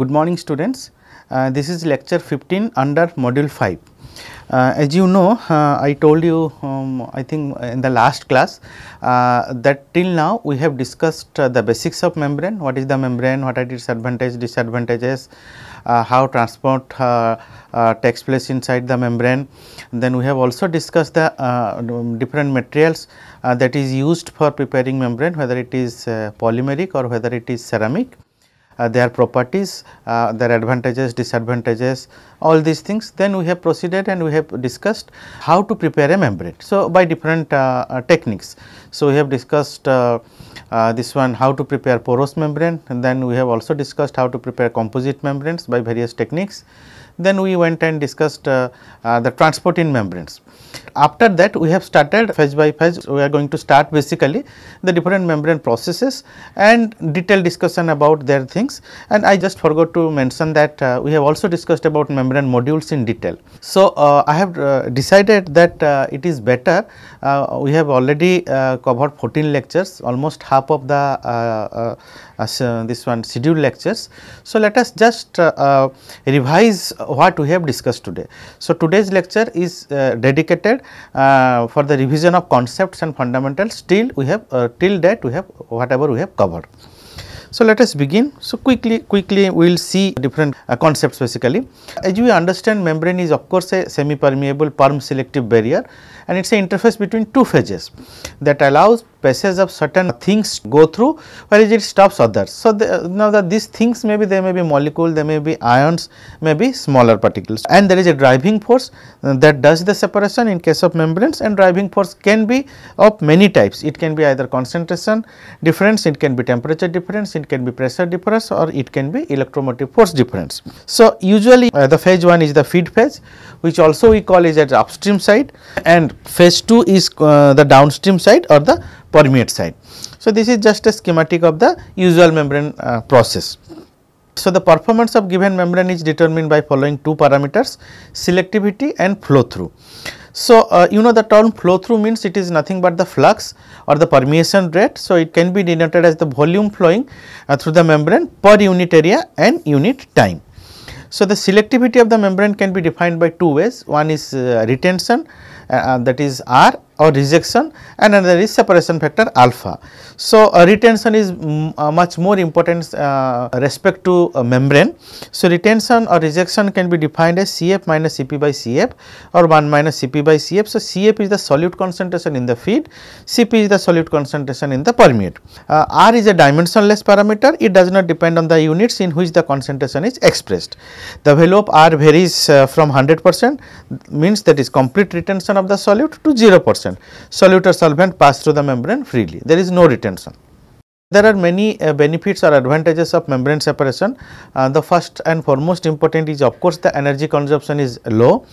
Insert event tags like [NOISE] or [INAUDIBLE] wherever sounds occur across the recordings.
Good morning students. Uh, this is lecture 15 under module 5. Uh, as you know, uh, I told you um, I think in the last class uh, that till now we have discussed uh, the basics of membrane, what is the membrane, what are its advantages, disadvantages, uh, how transport takes place inside the membrane. Then we have also discussed the um, different materials that is used for preparing membrane, whether it is polymeric or whether it is ceramic. Uh, their properties, uh, their advantages, disadvantages, all these things. Then we have proceeded and we have discussed how to prepare a membrane. So, by different uh, techniques. So, we have discussed this one how to prepare porous membrane and then we have also discussed how to prepare composite membranes by various techniques. Then we went and discussed the transport in membranes. After that we have started phase by phase we are going to start basically the different membrane processes and detailed discussion about their things and I just forgot to mention that uh, we have also discussed about membrane modules in detail. So, uh, I have uh, decided that uh, it is better uh, we have already uh, covered 14 lectures almost half of the this one scheduled lectures. So, let us just revise what we have discussed today. So, today's lecture is dedicated uh, for the revision of concepts and fundamentals still we have uh, till that we have whatever we have covered. So, let us begin. So, quickly quickly we will see different uh, concepts basically. As we understand membrane is of course a semi permeable perm selective barrier and it is an interface between two phases that allows passage of certain things go through whereas it stops others. So, the, now that these things may be there may be molecule, there may be ions, may be smaller particles and there is a driving force uh, that does the separation in case of membranes and driving force can be of many types. It can be either concentration difference, it can be temperature difference, it can be pressure difference or it can be electromotive force difference. So, usually uh, the phase 1 is the feed phase which also we call is at upstream side and phase 2 is uh, the downstream side or the permeate side. So, this is just a schematic of the usual membrane uh, process. So, the performance of given membrane is determined by following two parameters selectivity and flow through. So, uh, you know the term flow through means it is nothing but the flux or the permeation rate. So, it can be denoted as the volume flowing uh, through the membrane per unit area and unit time. So, the selectivity of the membrane can be defined by two ways one is uh, retention uh, uh, that is R or rejection and another is separation factor alpha. So, uh, retention is uh, much more important uh, respect to uh, membrane. So, retention or rejection can be defined as Cf minus Cp by Cf or 1 minus Cp by Cf. So, Cf is the solute concentration in the feed, Cp is the solute concentration in the permeate. Uh, R is a dimensionless parameter, it does not depend on the units in which the concentration is expressed. The value of R varies uh, from 100 percent means that is complete retention of the solute to 0 percent Solute or solvent pass through the membrane freely, there is no retention. There are many uh, benefits or advantages of membrane separation. Uh, the first and foremost important is of course the energy consumption is low.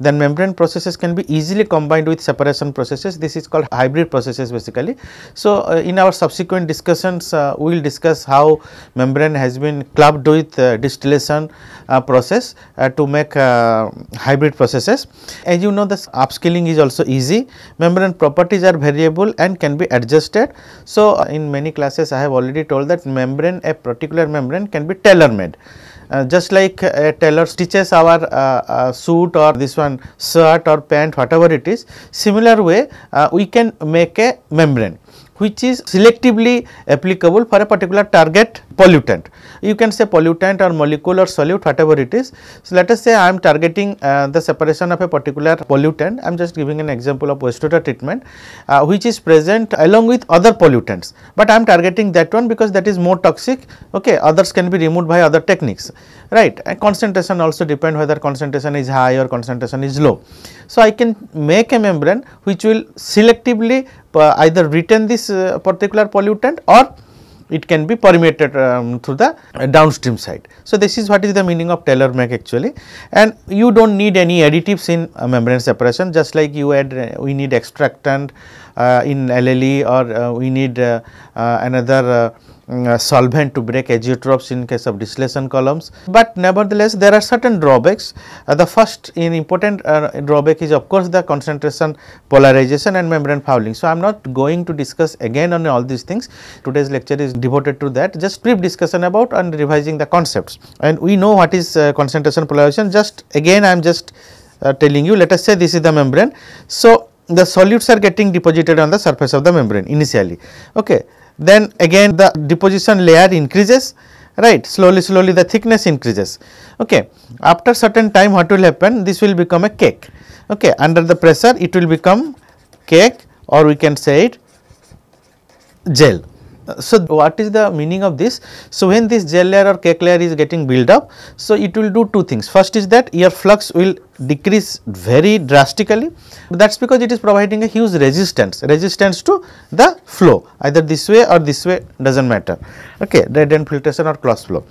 Then membrane processes can be easily combined with separation processes. This is called hybrid processes basically. So, uh, in our subsequent discussions, uh, we will discuss how membrane has been clubbed with uh, distillation uh, process to make hybrid processes. As you know, this upscaling is also easy. Membrane properties are variable and can be adjusted. So, in many classes success I have already told that membrane a particular membrane can be tailor made. Uh, just like a tailor stitches our uh, uh, suit or this one shirt or pant whatever it is similar way uh, we can make a membrane which is selectively applicable for a particular target pollutant. You can say pollutant or molecule or solute whatever it is. So, let us say I am targeting uh, the separation of a particular pollutant. I am just giving an example of wastewater treatment uh, which is present along with other pollutants, but I am targeting that one because that is more toxic. Okay, Others can be removed by other techniques, right. And concentration also depend whether concentration is high or concentration is low. So, I can make a membrane which will selectively uh, either retain this uh, particular pollutant or it can be permeated um, through the uh, downstream side. So, this is what is the meaning of Taylor make actually and you do not need any additives in membrane separation just like you add we need extractant uh, in LLE or uh, we need uh, another mm, solvent to break azeotropes in case of distillation columns. But nevertheless, there are certain drawbacks. Uh, the first in important uh, drawback is of course the concentration polarization and membrane fouling. So, I am not going to discuss again on all these things. Today's lecture is devoted to that, just brief discussion about and revising the concepts. And we know what is uh, concentration polarization, just again I am just telling you, let us say this is the membrane. So, the solutes are getting deposited on the surface of the membrane initially. Okay. Then again the deposition layer increases right slowly slowly the thickness increases. Okay. After certain time what will happen this will become a cake. Okay. Under the pressure it will become cake or we can say it gel. So, what is the meaning of this? So, when this gel layer or cake layer is getting build up, so it will do two things. First is that your flux will decrease very drastically. That is because it is providing a huge resistance, resistance to the flow either this way or this way does not matter, okay, dead end filtration or cross flow.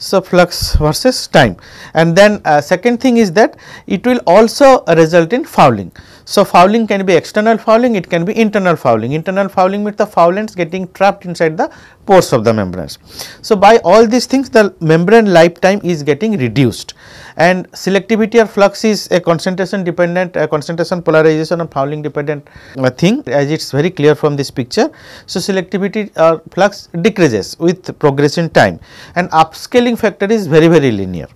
So, flux versus time and then uh, second thing is that it will also result in fouling. So, fouling can be external fouling, it can be internal fouling. Internal fouling means the foulants getting trapped inside the pores of the membranes. So, by all these things the membrane lifetime is getting reduced and selectivity or flux is a concentration dependent, a concentration polarization or fouling dependent uh, thing as it is very clear from this picture. So, selectivity or flux decreases with progression time and upscaling factor is very, very linear.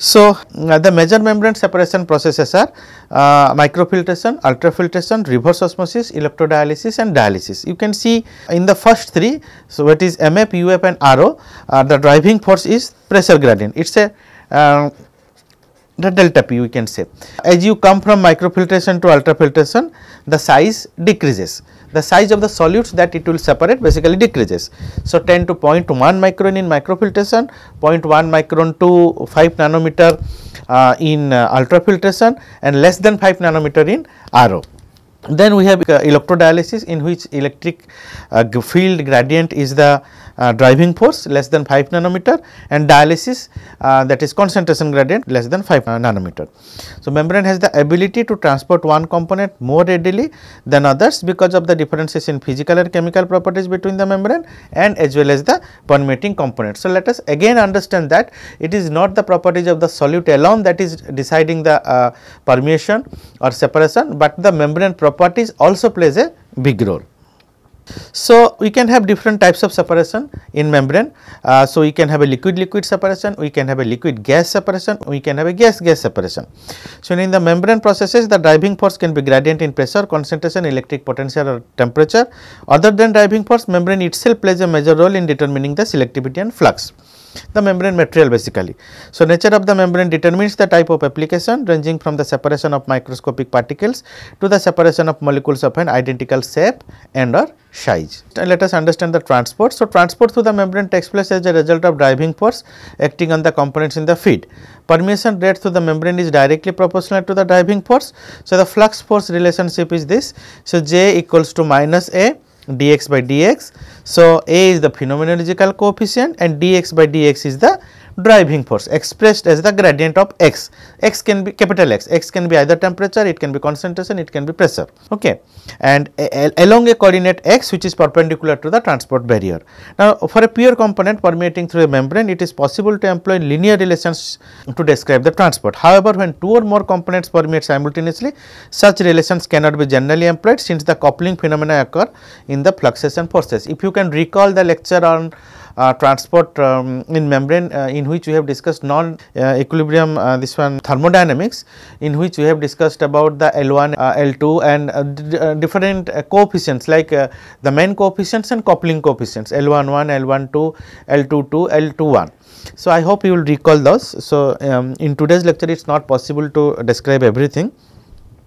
So, uh, the major membrane separation processes are uh, microfiltration, ultrafiltration, reverse osmosis, electrodialysis and dialysis. You can see in the first three, so it is MF, UF and RO, uh, the driving force is pressure gradient. It is a um, the delta p we can say. As you come from microfiltration to ultrafiltration, the size decreases. The size of the solutes that it will separate basically decreases. So, 10 to 0.1 micron in microfiltration, 0.1 micron to 5 nanometer uh, in uh, ultrafiltration and less than 5 nanometer in RO. Then we have uh, electrodialysis in which electric uh, field gradient is the uh, driving force less than 5 nanometer and dialysis uh, that is concentration gradient less than 5 nanometer. So, membrane has the ability to transport one component more readily than others because of the differences in physical and chemical properties between the membrane and as well as the permeating component. So, let us again understand that it is not the properties of the solute alone that is deciding the uh, permeation or separation, but the membrane properties also plays a big role. So, we can have different types of separation in membrane. Uh, so, we can have a liquid liquid separation, we can have a liquid gas separation, we can have a gas gas separation. So, in the membrane processes the driving force can be gradient in pressure, concentration, electric potential or temperature. Other than driving force membrane itself plays a major role in determining the selectivity and flux the membrane material basically. So, nature of the membrane determines the type of application ranging from the separation of microscopic particles to the separation of molecules of an identical shape and or size. And let us understand the transport. So, transport through the membrane takes place as a result of driving force acting on the components in the feed. Permeation rate through the membrane is directly proportional to the driving force. So, the flux force relationship is this. So, J equals to minus A dx by dx so, A is the phenomenological coefficient and dx by dx is the driving force expressed as the gradient of x. x can be capital X, x can be either temperature, it can be concentration, it can be pressure. Okay. And a along a coordinate x which is perpendicular to the transport barrier. Now, for a pure component permeating through a membrane, it is possible to employ linear relations to describe the transport. However, when two or more components permeate simultaneously, such relations cannot be generally employed since the coupling phenomena occur in the fluxes and forces. If you can recall the lecture on uh, transport um, in membrane uh, in which we have discussed non uh, equilibrium this one thermodynamics in which we have discussed about the L1, L2 and different coefficients like the main coefficients and coupling coefficients L11, L12, L22, L21. So, I hope you will recall those. So, um, in today's lecture it is not possible to describe everything.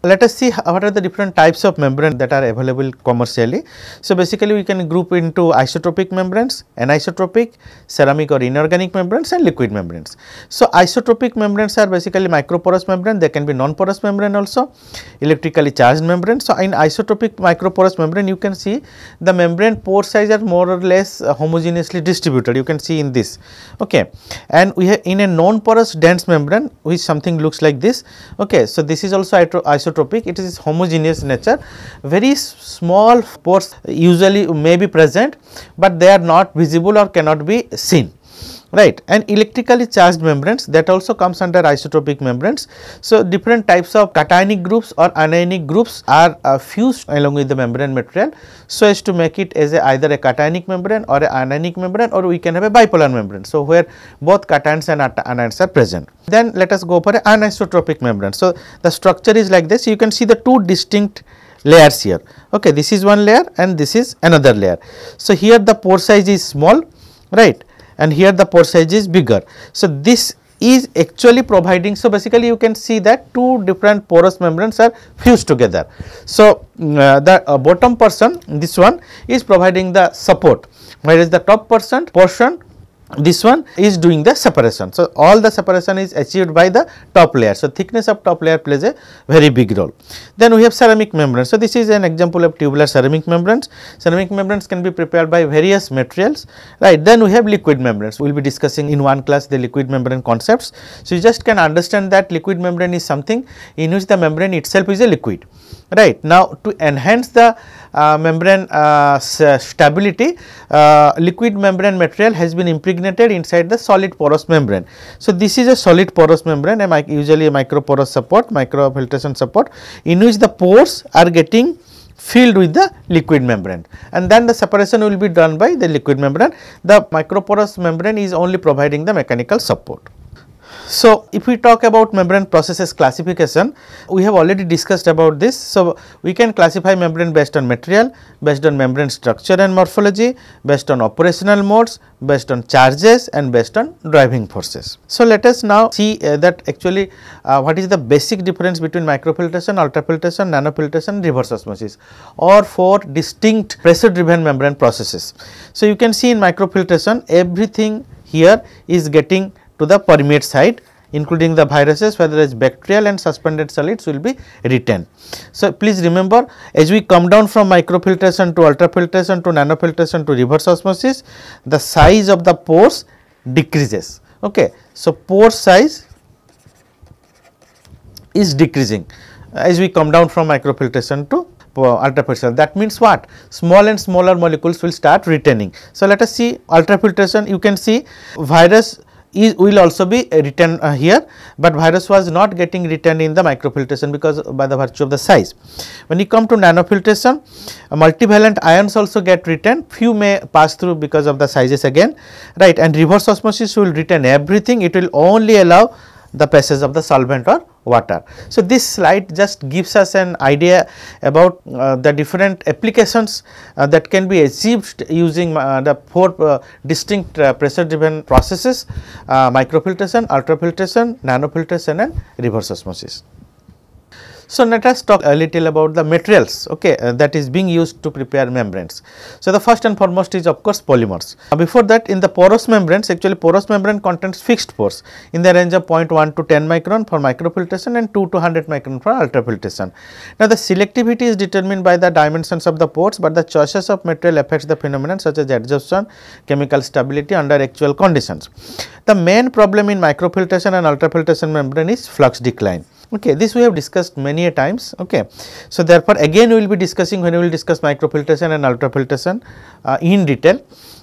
Let us see what are the different types of membrane that are available commercially. So basically we can group into isotropic membranes, anisotropic, ceramic or inorganic membranes and liquid membranes. So isotropic membranes are basically microporous membrane, they can be non-porous membrane also, electrically charged membrane. So in isotropic microporous membrane you can see the membrane pore size are more or less homogeneously distributed, you can see in this. Okay. And we have in a non-porous dense membrane which something looks like this. Okay. So this is also isotropic it is homogeneous nature very small pores usually may be present but they are not visible or cannot be seen right and electrically charged membranes that also comes under isotopic membranes. So, different types of cationic groups or anionic groups are uh, fused along with the membrane material so as to make it as a, either a cationic membrane or an anionic membrane or we can have a bipolar membrane. So, where both cations and anions are present. Then let us go for an anisotropic membrane. So, the structure is like this you can see the two distinct layers here. Okay, this is one layer and this is another layer. So, here the pore size is small right and here the pore size is bigger. So, this is actually providing. So, basically you can see that two different porous membranes are fused together. So, mm, uh, the uh, bottom portion this one is providing the support whereas the top person portion this one is doing the separation. So, all the separation is achieved by the top layer. So, thickness of top layer plays a very big role. Then we have ceramic membrane. So, this is an example of tubular ceramic membranes. Ceramic membranes can be prepared by various materials, right. Then we have liquid membranes. We will be discussing in one class the liquid membrane concepts. So, you just can understand that liquid membrane is something in which the membrane itself is a liquid, right. Now, to enhance the uh, membrane uh, stability, uh, liquid membrane material has been impregnated inside the solid porous membrane. So, this is a solid porous membrane and usually a microporous support, microfiltration support in which the pores are getting filled with the liquid membrane and then the separation will be done by the liquid membrane. The microporous membrane is only providing the mechanical support. So, if we talk about membrane processes classification, we have already discussed about this. So, we can classify membrane based on material, based on membrane structure and morphology, based on operational modes, based on charges and based on driving forces. So, let us now see uh, that actually uh, what is the basic difference between microfiltration, ultrafiltration, nanofiltration, reverse osmosis or four distinct pressure driven membrane processes. So, you can see in microfiltration everything here is getting to the permeate site including the viruses whether it's bacterial and suspended solids will be retained. So, please remember as we come down from microfiltration to ultrafiltration to nanofiltration to reverse osmosis, the size of the pores decreases. Okay. So, pore size is decreasing as we come down from microfiltration to ultrafiltration. That means what? Small and smaller molecules will start retaining. So, let us see ultrafiltration. You can see virus is will also be uh, written uh, here, but virus was not getting written in the microfiltration because uh, by the virtue of the size. When you come to nanofiltration, uh, multivalent ions also get written, few may pass through because of the sizes again, right and reverse osmosis will retain everything, it will only allow the passage of the solvent or water. So, this slide just gives us an idea about uh, the different applications uh, that can be achieved using uh, the four uh, distinct uh, pressure driven processes uh, microfiltration, ultrafiltration, nanofiltration and reverse osmosis. So, let us talk a little about the materials okay, uh, that is being used to prepare membranes. So, the first and foremost is of course polymers. Uh, before that in the porous membranes actually porous membrane contains fixed pores in the range of 0.1 to 10 micron for microfiltration and 2 to 100 micron for ultrafiltration. Now, the selectivity is determined by the dimensions of the pores, but the choices of material affects the phenomenon such as adsorption, chemical stability under actual conditions. The main problem in microfiltration and ultrafiltration membrane is flux decline. Okay, this we have discussed many a times. Okay, so therefore again we will be discussing when we will discuss microfiltration and ultrafiltration uh, in detail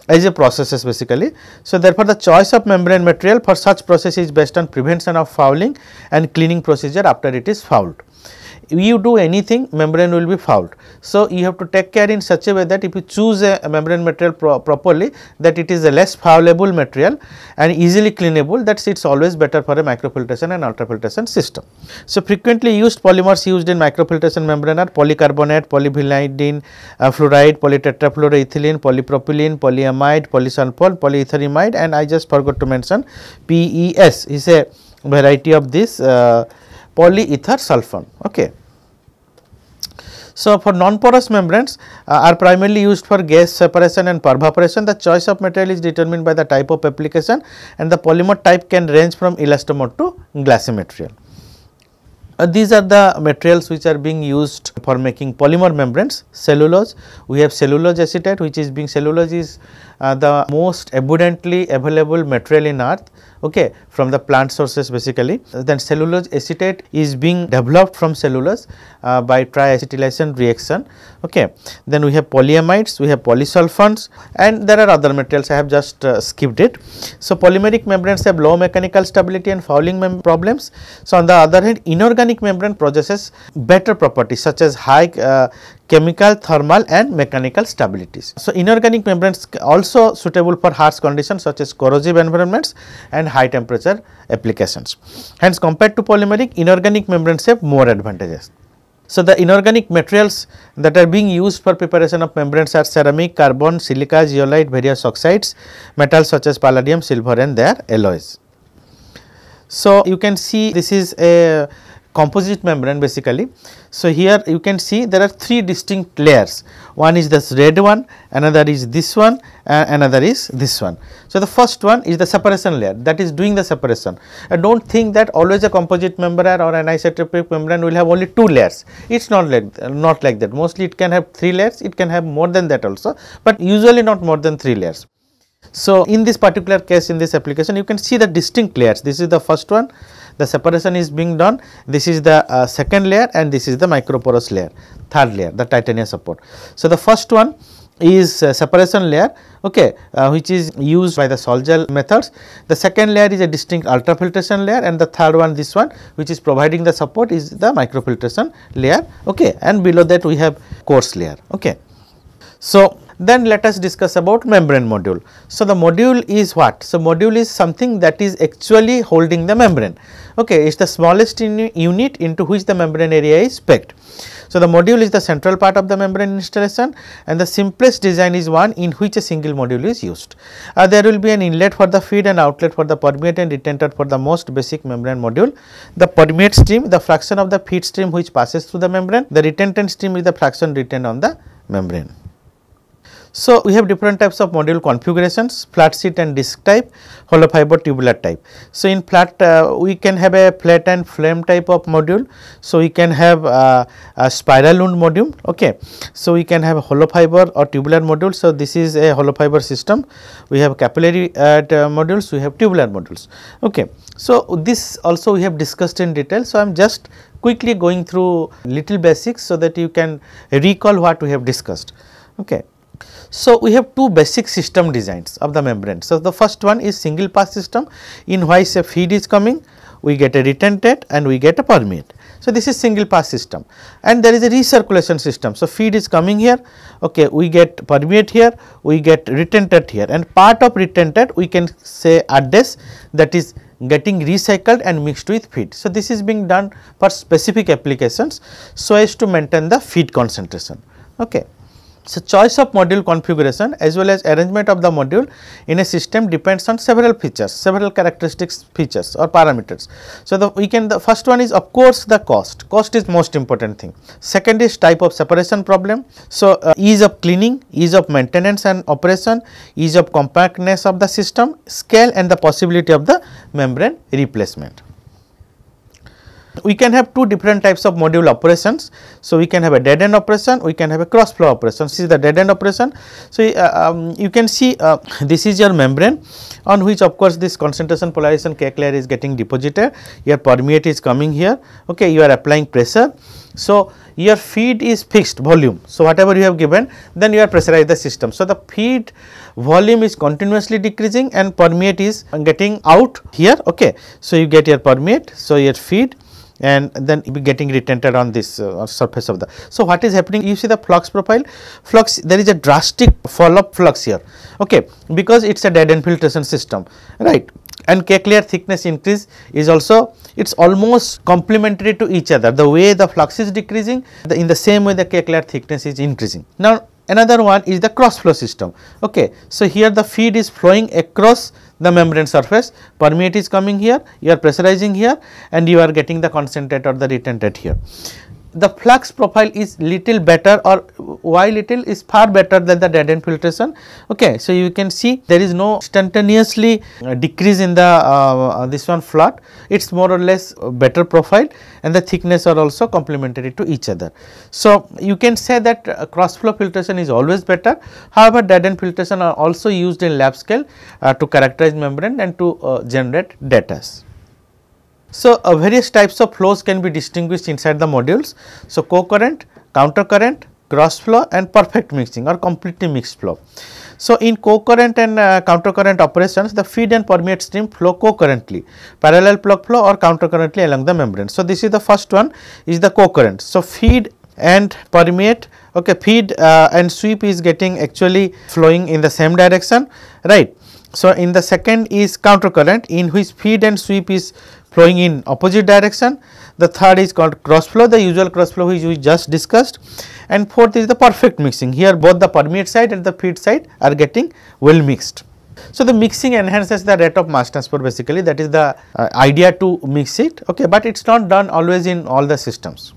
as a processes basically. So therefore the choice of membrane material for such process is based on prevention of fouling and cleaning procedure after it is fouled you do anything membrane will be fouled. So, you have to take care in such a way that if you choose a, membrane material pro properly that it is a less foulable material and easily cleanable that is it is always better for a microfiltration and ultrafiltration system. So, frequently used polymers used in microfiltration membrane are polycarbonate, polyvinylidene, uh, fluoride, polytetrafluoroethylene, polypropylene, polyamide, polysulfur, polyethylamide and I just forgot to mention PES is a variety of this uh, polyether sulfon. Okay. So, for non-porous membranes uh, are primarily used for gas separation and pervaporation. The choice of material is determined by the type of application and the polymer type can range from elastomer to glassy material. Uh, these are the materials which are being used for making polymer membranes, cellulose. We have cellulose acetate which is being cellulose is uh, the most abundantly available material in earth okay from the plant sources basically uh, then cellulose acetate is being developed from cellulose uh, by triacetylation reaction okay then we have polyamides we have polysulfons and there are other materials i have just uh, skipped it so polymeric membranes have low mechanical stability and fouling problems so on the other hand inorganic membrane possesses better properties such as high uh, chemical thermal and mechanical stabilities so inorganic membranes also also suitable for harsh conditions such as corrosive environments and high temperature applications. Hence, compared to polymeric, inorganic membranes have more advantages. So, the inorganic materials that are being used for preparation of membranes are ceramic, carbon, silica, zeolite, various oxides, metals such as palladium, silver and their alloys. So, you can see this is a composite membrane basically. So, here you can see there are three distinct layers, one is this red one, another is this one, another is this one. So, the first one is the separation layer that is doing the separation. And do not think that always a composite membrane or an isotropic membrane will have only two layers, it is not like, not like that, mostly it can have three layers, it can have more than that also, but usually not more than three layers. So, in this particular case in this application you can see the distinct layers, this is the first one the separation is being done. This is the uh, second layer and this is the microporous layer, third layer, the titanium support. So, the first one is uh, separation layer okay uh, which is used by the Solgel methods the second layer is a distinct ultrafiltration layer and the third one this one which is providing the support is the microfiltration layer okay and below that we have coarse layer okay so then let us discuss about membrane module. So, the module is what? So, module is something that is actually holding the membrane. Okay, it is the smallest in unit into which the membrane area is packed. So, the module is the central part of the membrane installation and the simplest design is one in which a single module is used. Uh, there will be an inlet for the feed and outlet for the permeate and retentor for the most basic membrane module. The permeate stream, the fraction of the feed stream which passes through the membrane, the retentant stream is the fraction retained on the membrane. So, we have different types of module configurations flat sheet and disc type hollow fiber tubular type. So, in flat uh, we can have a flat and flame type of module. So, we can have uh, a spiral wound module ok. So, we can have hollow fiber or tubular module. So, this is a hollow fiber system we have capillary uh, modules we have tubular modules ok. So, this also we have discussed in detail. So, I am just quickly going through little basics so that you can recall what we have discussed ok. So, we have two basic system designs of the membrane. So, the first one is single pass system in which a feed is coming, we get a retentate and we get a permeate. So, this is single pass system and there is a recirculation system. So, feed is coming here, okay, we get permeate here, we get retentate here and part of retentate we can say address that is getting recycled and mixed with feed. So, this is being done for specific applications so as to maintain the feed concentration. Okay. So, choice of module configuration as well as arrangement of the module in a system depends on several features, several characteristics features or parameters. So, the we can the first one is of course the cost, cost is most important thing. Second is type of separation problem. So, uh, ease of cleaning, ease of maintenance and operation, ease of compactness of the system, scale and the possibility of the membrane replacement we can have two different types of module operations. So, we can have a dead end operation, we can have a cross flow operation. This is the dead end operation. So, uh, um, you can see uh, [LAUGHS] this is your membrane on which of course, this concentration polarization cake layer is getting deposited, your permeate is coming here, okay, you are applying pressure. So, your feed is fixed volume. So, whatever you have given then you are pressurized the system. So, the feed volume is continuously decreasing and permeate is getting out here. Okay. So, you get your permeate. So, your feed and then be getting retented on this uh, surface of the. So, what is happening? You see the flux profile, flux there is a drastic fall up flux here, okay, because it is a dead end filtration system, right. And K layer thickness increase is also it is almost complementary to each other. The way the flux is decreasing, the, in the same way the K layer thickness is increasing. Now, another one is the cross flow system, okay. So, here the feed is flowing across the membrane surface, permeate is coming here, you are pressurizing here and you are getting the concentrate or the retentate here the flux profile is little better or while little is far better than the dead end filtration okay so you can see there is no instantaneously uh, decrease in the uh, uh this one flat it's more or less better profile and the thickness are also complementary to each other so you can say that uh, cross flow filtration is always better however dead end filtration are also used in lab scale uh, to characterize membrane and to uh, generate datas so, uh, various types of flows can be distinguished inside the modules. So, co-current, counter-current, cross flow and perfect mixing or completely mixed flow. So, in co-current and uh, counter-current operations, the feed and permeate stream flow co-currently, parallel plug flow or counter-currently along the membrane. So, this is the first one is the co-current. So, feed and permeate okay feed uh, and sweep is getting actually flowing in the same direction right so in the second is counter current in which feed and sweep is flowing in opposite direction. The third is called cross flow, the usual cross flow which we just discussed. And fourth is the perfect mixing. Here both the permeate side and the feed side are getting well mixed. So, the mixing enhances the rate of mass transfer basically that is the uh, idea to mix it okay, but it is not done always in all the systems.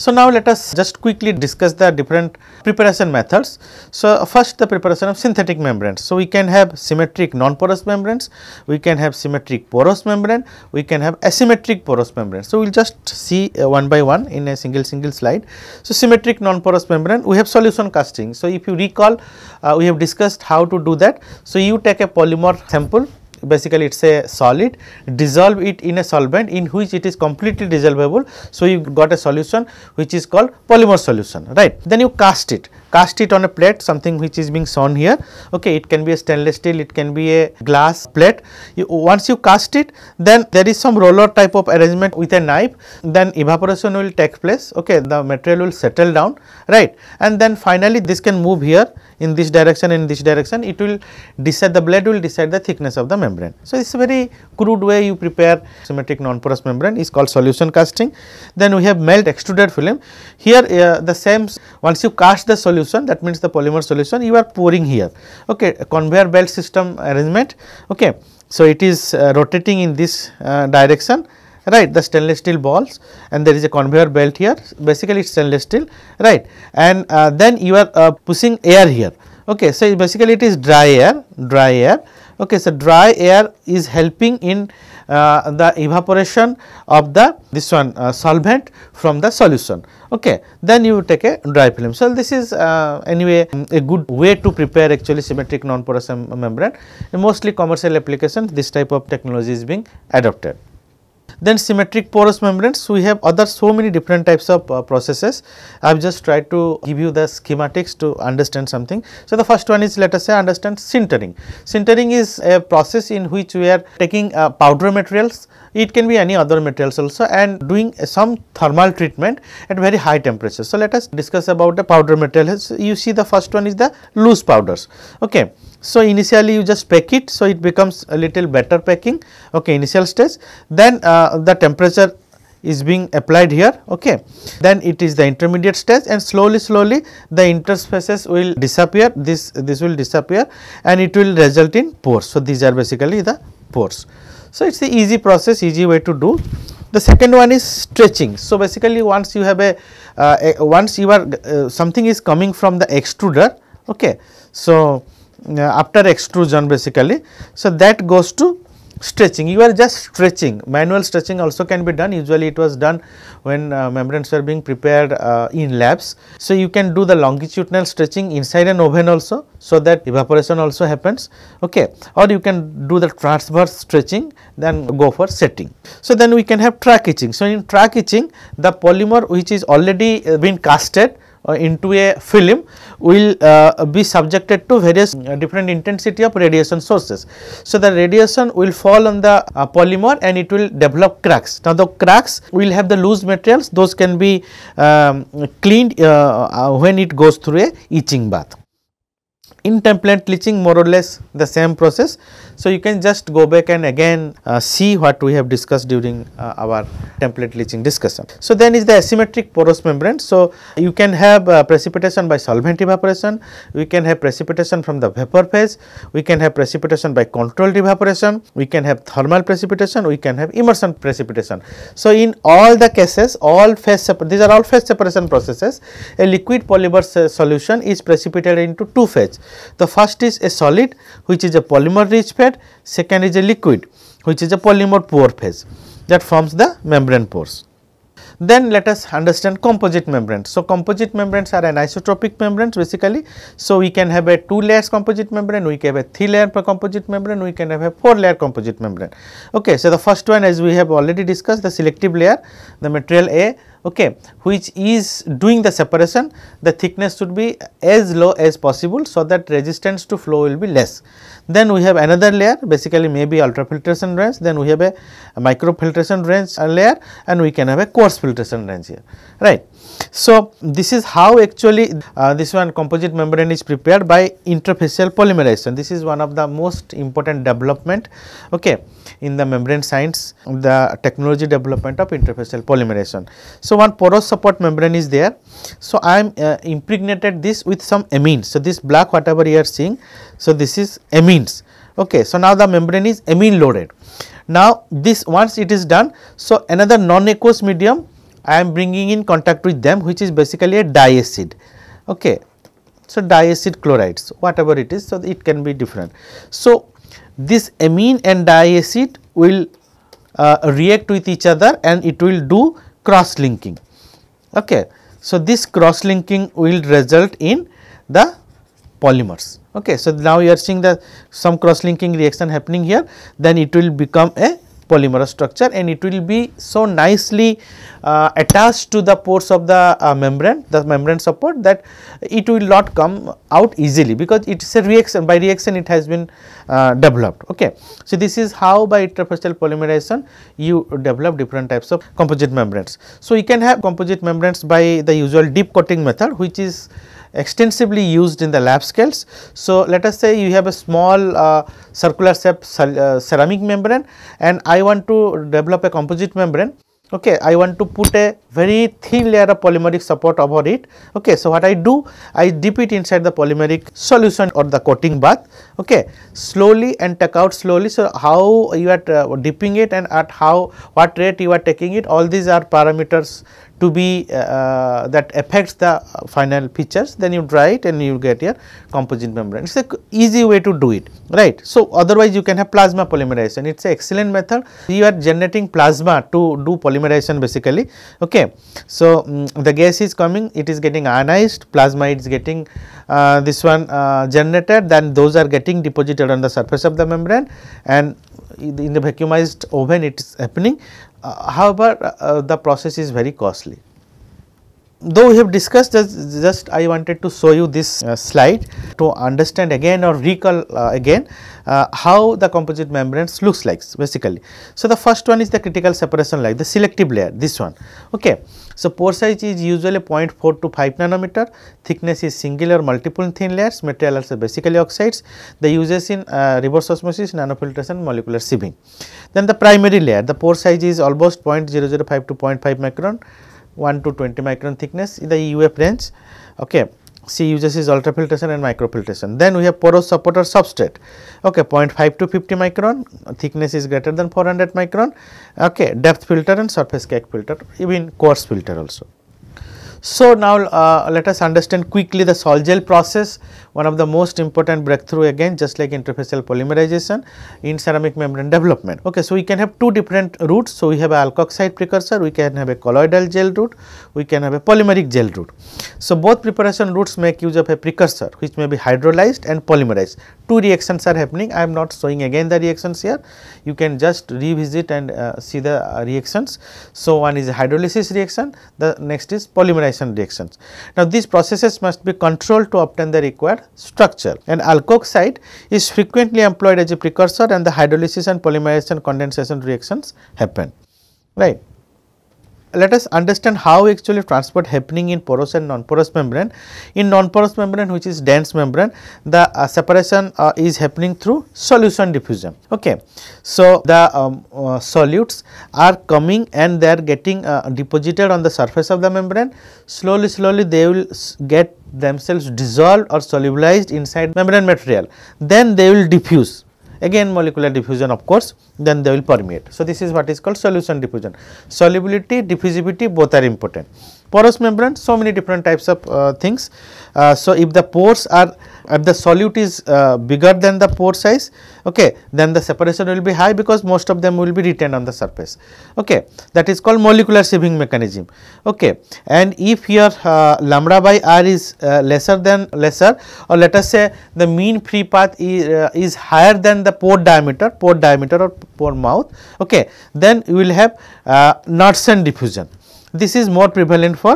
So, now let us just quickly discuss the different preparation methods. So, first the preparation of synthetic membranes. So, we can have symmetric non-porous membranes, we can have symmetric porous membrane, we can have asymmetric porous membrane. So, we will just see uh, one by one in a single single slide. So, symmetric non-porous membrane we have solution casting. So, if you recall uh, we have discussed how to do that. So, you take a polymer sample basically it is a solid dissolve it in a solvent in which it is completely dissolvable. So, you got a solution which is called polymer solution right then you cast it cast it on a plate something which is being shown here okay it can be a stainless steel it can be a glass plate you, once you cast it then there is some roller type of arrangement with a knife then evaporation will take place okay the material will settle down right and then finally this can move here in this direction in this direction it will decide the blade will decide the thickness of the membrane so it's a very crude way you prepare symmetric non-porous membrane is called solution casting then we have melt extruded film here uh, the same once you cast the solution solution that means the polymer solution you are pouring here okay conveyor belt system arrangement okay so it is uh, rotating in this uh, direction right the stainless steel balls and there is a conveyor belt here basically stainless steel right and uh, then you are uh, pushing air here okay so basically it is dry air dry air okay so dry air is helping in uh, the evaporation of the this one uh, solvent from the solution okay then you take a dry film so this is uh, anyway a good way to prepare actually symmetric non porous membrane in mostly commercial applications this type of technology is being adopted then symmetric porous membranes we have other so many different types of uh, processes i have just tried to give you the schematics to understand something so the first one is let us say understand sintering sintering is a process in which we are taking uh, powder materials it can be any other materials also and doing some thermal treatment at very high temperature. So, let us discuss about the powder materials. You see the first one is the loose powders. Okay. So, initially you just pack it. So, it becomes a little better packing okay, initial stage. Then uh, the temperature is being applied here okay then it is the intermediate stage and slowly slowly the interspaces will disappear this this will disappear and it will result in pores so these are basically the pores so, it is the easy process, easy way to do. The second one is stretching. So, basically once you have a, uh, a once you are uh, something is coming from the extruder, okay. So, uh, after extrusion basically, so that goes to stretching you are just stretching manual stretching also can be done usually it was done when uh, membranes were being prepared uh, in labs so you can do the longitudinal stretching inside an oven also so that evaporation also happens okay or you can do the transverse stretching then go for setting so then we can have track etching so in track etching the polymer which is already uh, been casted uh, into a film will uh, be subjected to various uh, different intensity of radiation sources. So, the radiation will fall on the polymer and it will develop cracks. Now, the cracks will have the loose materials those can be um, cleaned when it goes through a etching bath in template leaching more or less the same process. So, you can just go back and again uh, see what we have discussed during uh, our template leaching discussion. So, then is the asymmetric porous membrane. So, you can have uh, precipitation by solvent evaporation, we can have precipitation from the vapor phase, we can have precipitation by controlled evaporation, we can have thermal precipitation, we can have immersion precipitation. So, in all the cases all phase these are all phase separation processes a liquid polymer uh, solution is precipitated into two phase. The first is a solid which is a polymer rich phase, second is a liquid which is a polymer poor phase that forms the membrane pores. Then let us understand composite membranes. So, composite membranes are anisotropic membranes basically. So, we can have a 2 layers composite membrane, we can have a 3 layer composite membrane, we can have a 4 layer composite membrane. Okay, so the first one as we have already discussed the selective layer, the material A okay, which is doing the separation, the thickness should be as low as possible so that resistance to flow will be less. Then we have another layer basically maybe ultrafiltration range, then we have a, micro microfiltration range uh, layer and we can have a coarse filtration range here, right. So, this is how actually uh, this one composite membrane is prepared by interfacial polymerization. This is one of the most important development okay, in the membrane science, the technology development of interfacial polymerization. So, one porous support membrane is there. So, I am uh, impregnated this with some amines. So, this black whatever you are seeing so, this is amines. Okay. So, now the membrane is amine loaded. Now, this once it is done, so another non-aqueous medium I am bringing in contact with them which is basically a diacid. Okay. So, diacid chlorides whatever it is, so it can be different. So, this amine and diacid will uh, react with each other and it will do cross linking. Okay. So, this cross linking will result in the polymers. Okay. So, now you are seeing the some cross linking reaction happening here then it will become a polymer structure and it will be so nicely uh, attached to the pores of the uh, membrane the membrane support that it will not come out easily because it is a reaction by reaction it has been uh, developed okay so this is how by interfacial polymerization you develop different types of composite membranes so you can have composite membranes by the usual deep coating method which is extensively used in the lab scales. So, let us say you have a small uh, circular shape uh, ceramic membrane and I want to develop a composite membrane. Okay, I want to put a very thin layer of polymeric support over it. Okay, so what I do, I dip it inside the polymeric solution or the coating bath. Okay, slowly and take out slowly. So how you are uh, dipping it and at how what rate you are taking it, all these are parameters to be uh, uh, that affects the final features then you dry it and you get your composite membrane. It is a easy way to do it right. So, otherwise you can have plasma polymerization it is an excellent method you are generating plasma to do polymerization basically okay. So, um, the gas is coming it is getting ionized plasma is getting uh, this one generated then those are getting deposited on the surface of the membrane and in the vacuumized oven it is happening. Uh, however, uh, the process is very costly. Though we have discussed just, just I wanted to show you this uh, slide to understand again or recall uh, again uh, how the composite membranes looks like basically. So, the first one is the critical separation layer, the selective layer this one. Okay. So, pore size is usually 0.4 to 5 nanometer, thickness is single or multiple thin layers, materials are basically oxides. The uses in uh, reverse osmosis, nanofiltration, molecular sieving. Then the primary layer, the pore size is almost 0.005 to 0.5 micron, 1 to 20 micron thickness in the UF range. Okay. C uses is ultrafiltration and microfiltration. Then we have porous supporter substrate, okay, 0.5 to 50 micron, thickness is greater than 400 micron, okay, depth filter and surface cake filter, even coarse filter also. So, now uh, let us understand quickly the Sol-Gel process, one of the most important breakthrough again just like interfacial polymerization in ceramic membrane development. Okay, so, we can have two different routes. So, we have an alkoxide precursor, we can have a colloidal gel route, we can have a polymeric gel route. So, both preparation routes make use of a precursor which may be hydrolyzed and polymerized. Two reactions are happening. I am not showing again the reactions here. You can just revisit and uh, see the uh, reactions. So, one is hydrolysis reaction, the next is polymerization reactions. Now, these processes must be controlled to obtain the required structure and alkoxide is frequently employed as a precursor and the hydrolysis and polymerization condensation reactions happen, right let us understand how actually transport happening in porous and non-porous membrane. In non-porous membrane which is dense membrane, the uh, separation uh, is happening through solution diffusion. Okay. So, the um, uh, solutes are coming and they are getting uh, deposited on the surface of the membrane. Slowly, slowly they will get themselves dissolved or solubilized inside membrane material. Then they will diffuse again molecular diffusion of course then they will permeate. So, this is what is called solution diffusion. Solubility, diffusivity both are important. Porous membrane so many different types of uh, things. Uh, so, if the pores are if the solute is uh, bigger than the pore size okay then the separation will be high because most of them will be retained on the surface okay that is called molecular sieving mechanism okay and if your uh, lambda by r is uh, lesser than lesser or let us say the mean free path is, uh, is higher than the pore diameter pore diameter or pore mouth okay then you will have uh, Knudsen diffusion this is more prevalent for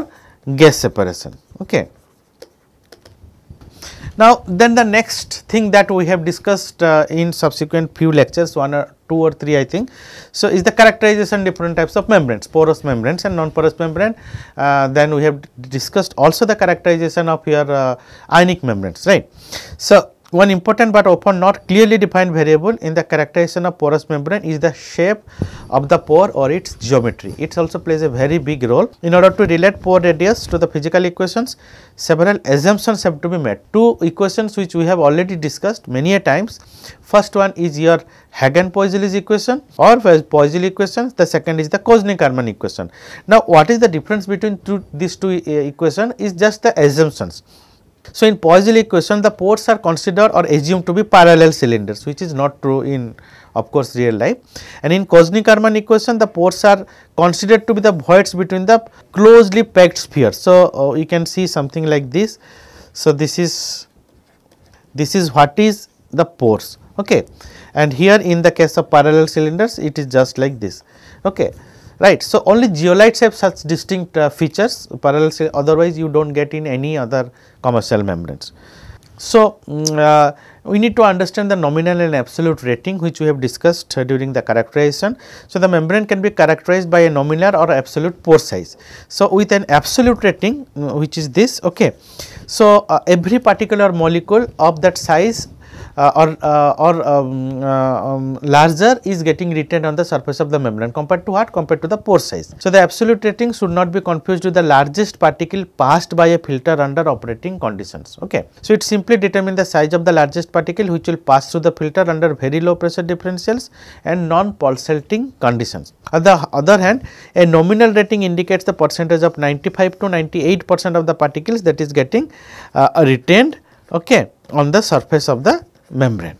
gas separation okay now, then the next thing that we have discussed uh, in subsequent few lectures, one or two or three I think. So, is the characterization different types of membranes, porous membranes and non-porous membrane. Uh, then we have discussed also the characterization of your uh, ionic membranes, right. So, one important but often not clearly defined variable in the characterization of porous membrane is the shape of the pore or its geometry. It also plays a very big role. In order to relate pore radius to the physical equations, several assumptions have to be made. Two equations which we have already discussed many a times. First one is your Hagen-Poiseuille's equation or Poiseuille equation, the second is the Koznick-Karman equation. Now, what is the difference between two, these two uh, equations is just the assumptions. So, in Poiseuille equation the ports are considered or assumed to be parallel cylinders which is not true in of course real life and in Cosnic-Karman equation the ports are considered to be the voids between the closely packed spheres. So, uh, you can see something like this. So, this is this is what is the pores okay and here in the case of parallel cylinders it is just like this okay right. So, only zeolites have such distinct uh, features parallel cell otherwise you do not get in any other commercial membranes. So, mm, uh, we need to understand the nominal and absolute rating which we have discussed uh, during the characterization. So, the membrane can be characterized by a nominal or absolute pore size. So, with an absolute rating mm, which is this. Okay. So, uh, every particular molecule of that size uh, or, uh, or um, uh, um, larger is getting retained on the surface of the membrane compared to what compared to the pore size. So, the absolute rating should not be confused with the largest particle passed by a filter under operating conditions. Okay. So, it simply determines the size of the largest particle which will pass through the filter under very low pressure differentials and non-pulsating conditions. On the other hand, a nominal rating indicates the percentage of 95 to 98 percent of the particles that is getting uh, retained okay, on the surface of the membrane.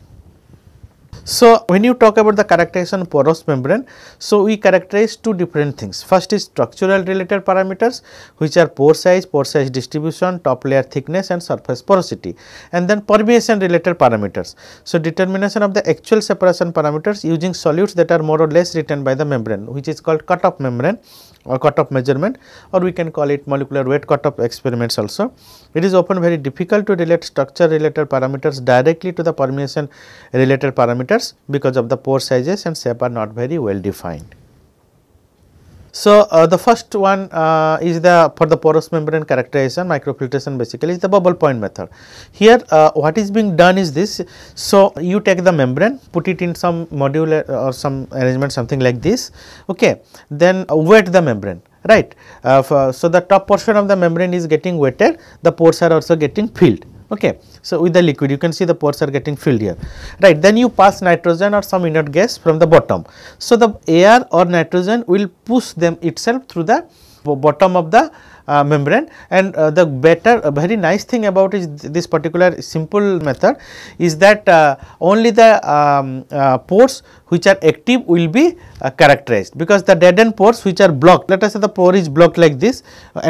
So, when you talk about the characterization porous membrane, so we characterize two different things. First is structural related parameters which are pore size, pore size distribution, top layer thickness and surface porosity and then permeation related parameters. So, determination of the actual separation parameters using solutes that are more or less written by the membrane which is called cutoff membrane or cutoff measurement or we can call it molecular weight cutoff experiments also. It is often very difficult to relate structure related parameters directly to the permeation related parameters because of the pore sizes and shape are not very well defined. So, uh, the first one uh, is the for the porous membrane characterization microfiltration basically is the bubble point method. Here uh, what is being done is this. So, you take the membrane put it in some module uh, or some arrangement something like this okay then wet the membrane right. Uh, for, so, the top portion of the membrane is getting wetted the pores are also getting filled Okay. So, with the liquid you can see the pores are getting filled here, right. Then you pass nitrogen or some inert gas from the bottom. So, the air or nitrogen will push them itself through the bottom of the uh, membrane and uh, the better uh, very nice thing about is th this particular simple method is that uh, only the um, uh, pores which are active will be uh, characterized because the dead end pores which are blocked let us say the pore is blocked like this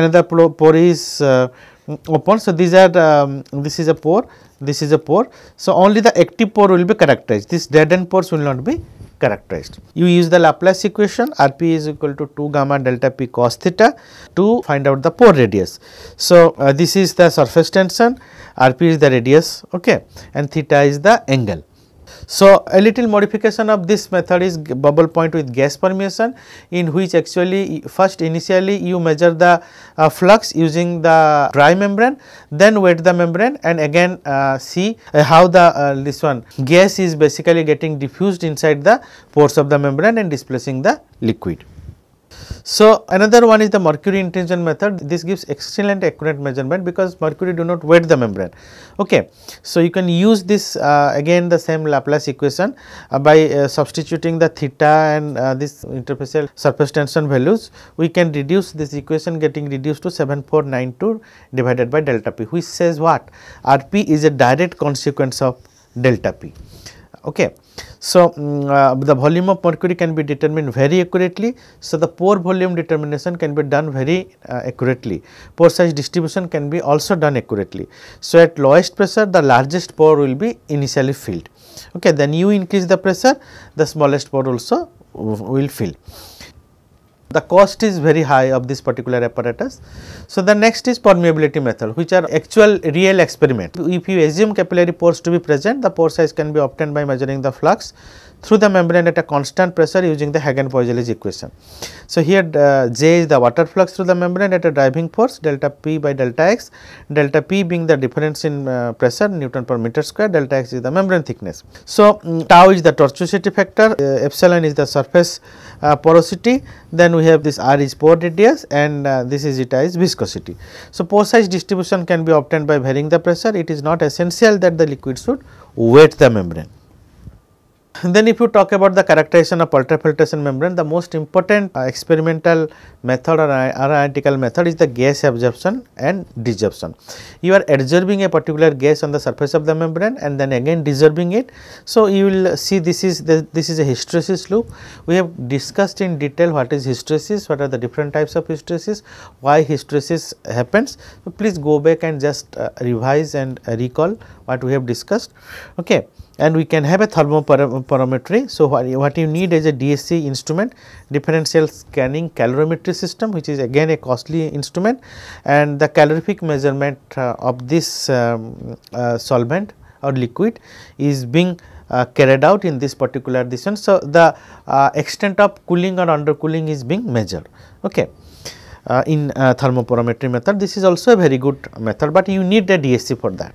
another pore is Mm, open. So, these are um, this is a pore, this is a pore. So, only the active pore will be characterized, this dead end pores will not be characterized. You use the Laplace equation Rp is equal to 2 gamma delta p cos theta to find out the pore radius. So, uh, this is the surface tension, Rp is the radius okay, and theta is the angle. So, a little modification of this method is bubble point with gas permeation in which actually first initially you measure the uh, flux using the dry membrane then wet the membrane and again uh, see uh, how the uh, this one gas is basically getting diffused inside the pores of the membrane and displacing the liquid. So, another one is the mercury intrusion method. This gives excellent accurate measurement because mercury do not wet the membrane. Okay. So, you can use this uh, again the same Laplace equation uh, by uh, substituting the theta and uh, this interfacial surface tension values. We can reduce this equation getting reduced to 7492 divided by delta p which says what? Rp is a direct consequence of delta p okay. So, mm, uh, the volume of mercury can be determined very accurately. So, the pore volume determination can be done very uh, accurately. Pore size distribution can be also done accurately. So, at lowest pressure the largest pore will be initially filled. Okay, then you increase the pressure the smallest pore also will fill. The cost is very high of this particular apparatus. So, the next is permeability method which are actual real experiment. If you assume capillary pores to be present, the pore size can be obtained by measuring the flux through the membrane at a constant pressure using the Hagen-Poiseuille equation. So, here uh, J is the water flux through the membrane at a driving force delta P by delta x, delta P being the difference in uh, pressure Newton per meter square, delta x is the membrane thickness. So, um, tau is the tortuosity factor, uh, epsilon is the surface uh, porosity, then we have this R is pore radius and uh, this is eta is viscosity. So, pore size distribution can be obtained by varying the pressure, it is not essential that the liquid should wet the membrane. Then if you talk about the characterization of ultrafiltration membrane, the most important uh, experimental method or, uh, or analytical method is the gas absorption and desorption. You are adsorbing a particular gas on the surface of the membrane and then again desorbing it. So, you will see this is the, this is a hysteresis loop. We have discussed in detail what is hysteresis, what are the different types of hysteresis, why hysteresis happens. So, please go back and just uh, revise and uh, recall what we have discussed. Okay and we can have a thermoparametry. So, what, you need is a DSC instrument differential scanning calorimetry system which is again a costly instrument and the calorific measurement uh, of this um, uh, solvent or liquid is being uh, carried out in this particular this one. So, the uh, extent of cooling or undercooling is being measured. Okay. Uh, in uh, thermoparametry method this is also a very good method, but you need a DSC for that.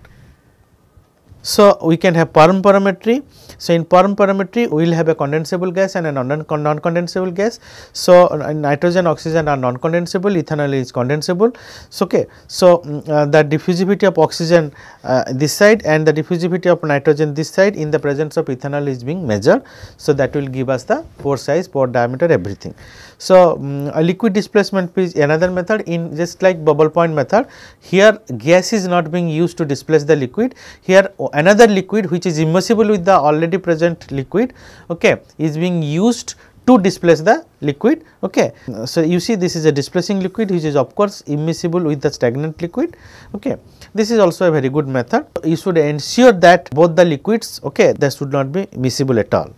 So, we can have perm parametry. So, in perm parametry we will have a condensable gas and a non-condensable gas. So, nitrogen oxygen are non-condensable ethanol is condensable. So, okay. so mm, uh, the diffusivity of oxygen uh, this side and the diffusivity of nitrogen this side in the presence of ethanol is being measured. So, that will give us the pore size pore diameter everything. So, um, a liquid displacement is another method in just like bubble point method here gas is not being used to displace the liquid here another liquid which is immersible with the already present liquid okay is being used to displace the liquid okay so you see this is a displacing liquid which is of course immiscible with the stagnant liquid okay this is also a very good method you should ensure that both the liquids okay they should not be miscible at all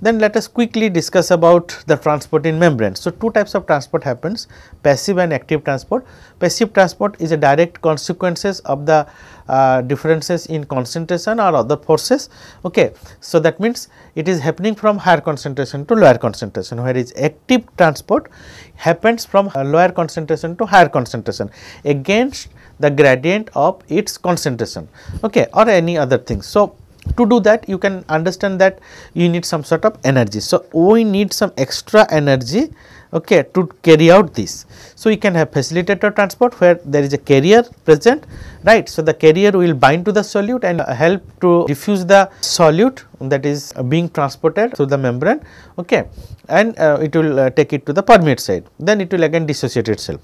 then let us quickly discuss about the transport in membrane. So, two types of transport happens passive and active transport. Passive transport is a direct consequences of the uh, differences in concentration or other forces. Okay. So, that means it is happening from higher concentration to lower concentration whereas active transport happens from lower concentration to higher concentration against the gradient of its concentration okay, or any other thing. So, to do that you can understand that you need some sort of energy. So, we need some extra energy okay, to carry out this. So, we can have facilitator transport where there is a carrier present right. So, the carrier will bind to the solute and help to diffuse the solute that is being transported through the membrane okay, and uh, it will uh, take it to the permeate side then it will again dissociate itself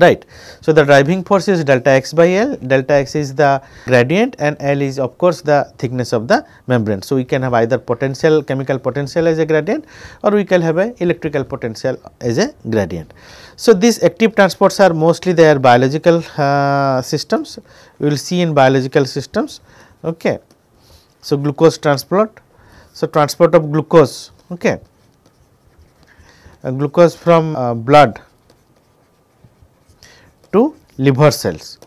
right. So, the driving force is delta x by L, delta x is the gradient and L is of course the thickness of the membrane. So, we can have either potential chemical potential as a gradient or we can have a electrical potential as a gradient. So, these active transports are mostly their biological uh, systems, we will see in biological systems. Okay. So, glucose transport, so transport of glucose, okay. Uh, glucose from uh, blood liver cells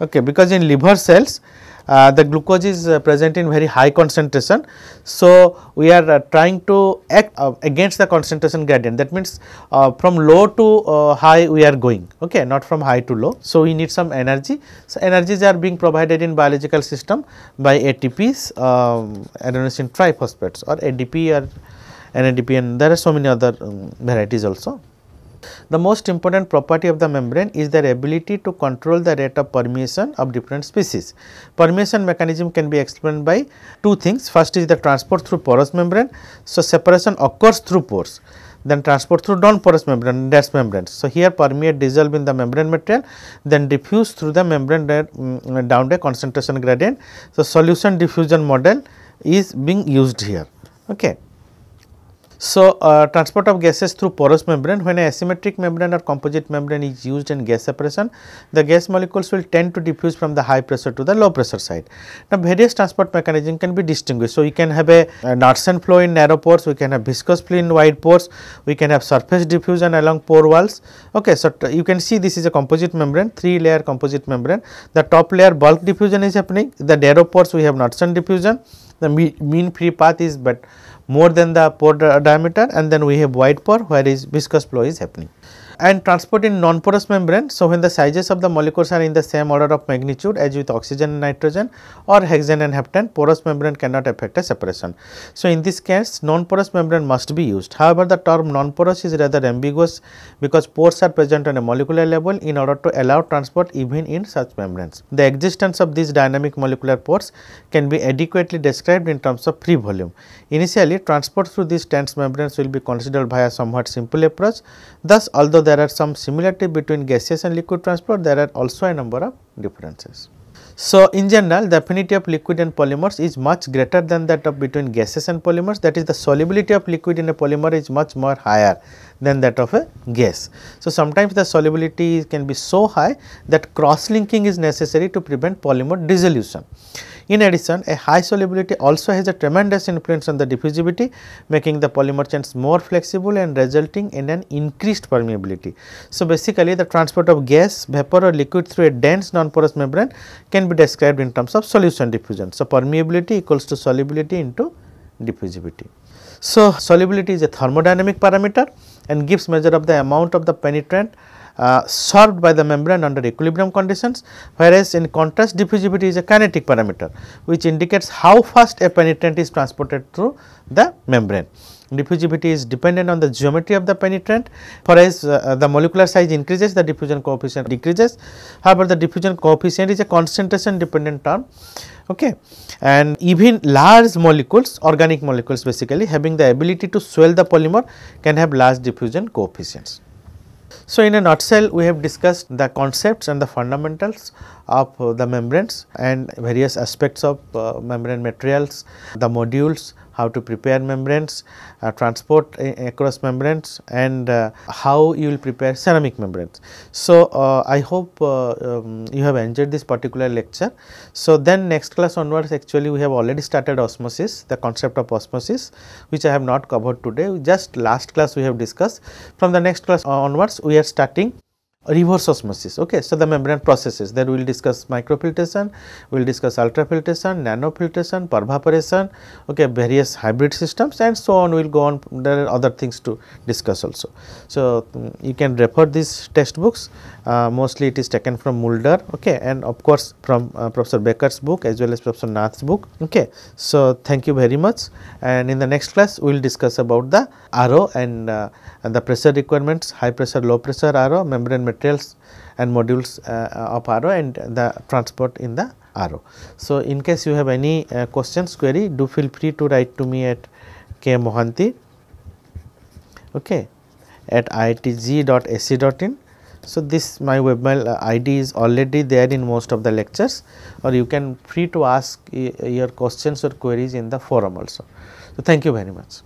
okay because in liver cells uh, the glucose is uh, present in very high concentration. So, we are uh, trying to act uh, against the concentration gradient that means uh, from low to uh, high we are going okay not from high to low. So, we need some energy. So, energies are being provided in biological system by ATPs um, adenosine triphosphates or ADP or NADP and there are so many other um, varieties also. The most important property of the membrane is their ability to control the rate of permeation of different species. Permeation mechanism can be explained by two things. First is the transport through porous membrane. So, separation occurs through pores then transport through non-porous membrane dense membranes. So, here permeate dissolve in the membrane material then diffuse through the membrane um, down the concentration gradient. So, solution diffusion model is being used here. Okay. So, uh, transport of gases through porous membrane when a asymmetric membrane or composite membrane is used in gas separation, the gas molecules will tend to diffuse from the high pressure to the low pressure side. Now, various transport mechanism can be distinguished. So, we can have a, a flow in narrow pores, we can have viscous flow in wide pores, we can have surface diffusion along pore walls. Okay, so, you can see this is a composite membrane, three layer composite membrane. The top layer bulk diffusion is happening, the narrow pores we have nitrogen diffusion, the mean free path is but more than the pore diameter and then we have wide pore where is viscous flow is happening and transport in non-porous membrane. So, when the sizes of the molecules are in the same order of magnitude as with oxygen and nitrogen or hexane and heptane, porous membrane cannot affect a separation. So, in this case non-porous membrane must be used. However, the term non-porous is rather ambiguous because pores are present on a molecular level in order to allow transport even in such membranes. The existence of these dynamic molecular pores can be adequately described in terms of free volume. Initially, transport through these tense membranes will be considered via somewhat simple approach. Thus, although the there are some similarity between gaseous and liquid transport, there are also a number of differences. So, in general the affinity of liquid and polymers is much greater than that of between gases and polymers that is the solubility of liquid in a polymer is much more higher than that of a gas. So, sometimes the solubility can be so high that cross linking is necessary to prevent polymer dissolution. In addition, a high solubility also has a tremendous influence on the diffusivity, making the polymer chains more flexible and resulting in an increased permeability. So, basically the transport of gas, vapor or liquid through a dense non-porous membrane can be described in terms of solution diffusion. So, permeability equals to solubility into diffusivity. So, solubility is a thermodynamic parameter and gives measure of the amount of the penetrant uh, served by the membrane under equilibrium conditions, whereas in contrast diffusivity is a kinetic parameter which indicates how fast a penetrant is transported through the membrane. Diffusivity is dependent on the geometry of the penetrant, whereas uh, uh the molecular size increases, the diffusion coefficient decreases. However, the diffusion coefficient is a concentration dependent term okay and even large molecules organic molecules basically having the ability to swell the polymer can have large diffusion coefficients so, in a nutshell we have discussed the concepts and the fundamentals of uh, the membranes and various aspects of uh, membrane materials, the modules how to prepare membranes, uh, transport uh, across membranes and uh, how you will prepare ceramic membranes. So, uh, I hope um, you have enjoyed this particular lecture. So, then next class onwards actually we have already started osmosis, the concept of osmosis which I have not covered today, just last class we have discussed. From the next class onwards we are starting reverse osmosis. Okay, so the membrane processes. Then we will discuss microfiltration, we will discuss ultrafiltration, nanofiltration, pervaporation, okay, various hybrid systems and so on. We will go on. There are other things to discuss also. So mm, you can refer these textbooks. Uh, mostly it is taken from Mulder. Okay, and of course from uh, Professor Becker's book as well as Professor Nath's book. Okay, so thank you very much. And in the next class we will discuss about the RO and, uh, and the pressure requirements, high pressure, low pressure RO, membrane materials and modules uh, of RO and the transport in the RO. So, in case you have any uh, questions query do feel free to write to me at K Mohanty okay, at itg.ac.in. So, this my webmail uh, ID is already there in most of the lectures or you can free to ask your questions or queries in the forum also. So, thank you very much.